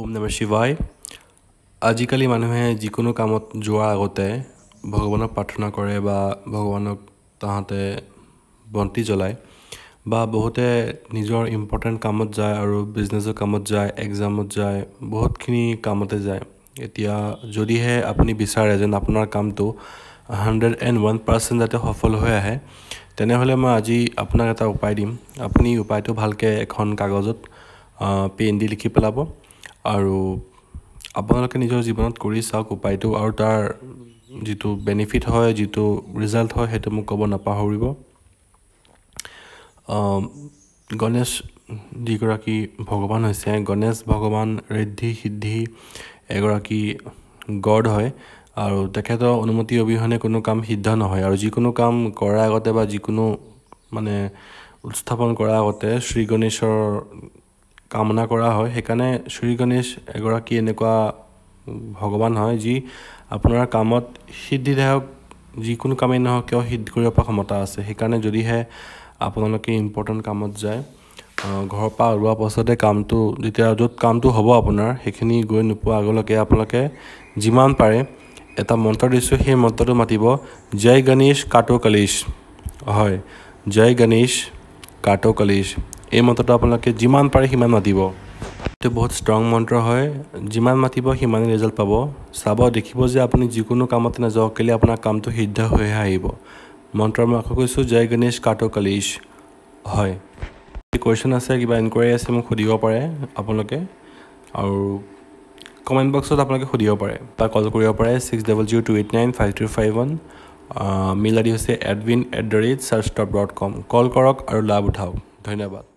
ওম নম শিৱায় আজিকালি মানুহে যিকোনো কামত যোৱাৰ আগতে ভগৱানক প্ৰাৰ্থনা কৰে বা ভগৱানক তাহাঁতে বন্তি জ্বলায় বা বহুতে নিজৰ ইম্পৰ্টেণ্ট কামত যায় আৰু বিজনেছৰ কামত যায় এক্সামত যায় বহুতখিনি কামতে যায় এতিয়া যদিহে আপুনি বিচাৰে যেন আপোনাৰ কামটো হাণ্ড্ৰেড এণ্ড ওৱান পাৰ্চেণ্ট যাতে সফল হৈ আহে তেনেহ'লে মই আজি আপোনাক এটা উপায় দিম আপুনি উপায়টো ভালকৈ এখন কাগজত পেন দি লিখি পেলাব আৰু আপোনালোকে নিজৰ জীৱনত কৰি চাওক উপায়টো আৰু তাৰ যিটো বেনিফিট হয় যিটো ৰিজাল্ট হয় সেইটো মোক ক'ব নাপাহৰিব গণেশ যিগৰাকী ভগৱান হৈছে গণেশ ভগৱান ঋদ্ধি সিদ্ধি এগৰাকী গড হয় আৰু তেখেতৰ অনুমতি অবিহনে কোনো কাম সিদ্ধ নহয় আৰু যিকোনো কাম কৰাৰ আগতে বা যিকোনো মানে উত্থাপন কৰাৰ আগতে শ্ৰী গণেশৰ কামনা কৰা হয় সেইকাৰণে শ্ৰী গণেশ এগৰাকী এনেকুৱা ভগৱান হয় যি আপোনাৰ কামত সিদ্ধিদায়ক যিকোনো কামেই নহওক কিয় সিদ্ধ কৰিব পৰা ক্ষমতা আছে সেইকাৰণে যদিহে আপোনালোকে ইম্পৰ্টেণ্ট কামত যায় ঘৰৰ পৰা ওলোৱাৰ পাছতে কামটো যেতিয়া য'ত কামটো হ'ব আপোনাৰ সেইখিনি গৈ নোপোৱা আগলৈকে আপোনালোকে যিমান পাৰে এটা মন্ত্ৰ দিছোঁ সেই মন্ত্ৰটো মাতিব জয় গণেশ কাটো কলিশ হয় জয় গণেশ কাটো কলিশ এই মন্ত্ৰটো আপোনালোকে যিমান পাৰে সিমান মাতিব এইটো বহুত ষ্ট্ৰং মন্ত্ৰ হয় যিমান মাতিব সিমানেই ৰিজাল্ট পাব চাব দেখিব যে আপুনি যিকোনো কামতে নাযাওক কেলে আপোনাৰ কামটো সিদ্ধ হৈহে আহিব মন্ত্ৰ মই আকৌ কৈছোঁ জয় গণেশ কাটো কালিচ হয় কুৱেশ্যন আছে কিবা ইনকুৱাৰী আছে মোক সুধিব পাৰে আপোনালোকে আৰু কমেণ্ট বক্সত আপোনালোকে সুধিব পাৰে বা কল কৰিব পাৰে six double zero' two eight nine five three five one মিল আদি হৈছে Edwin at the rate search dot com call কৰক আৰু লাভ উঠাওক ধন্যবাদ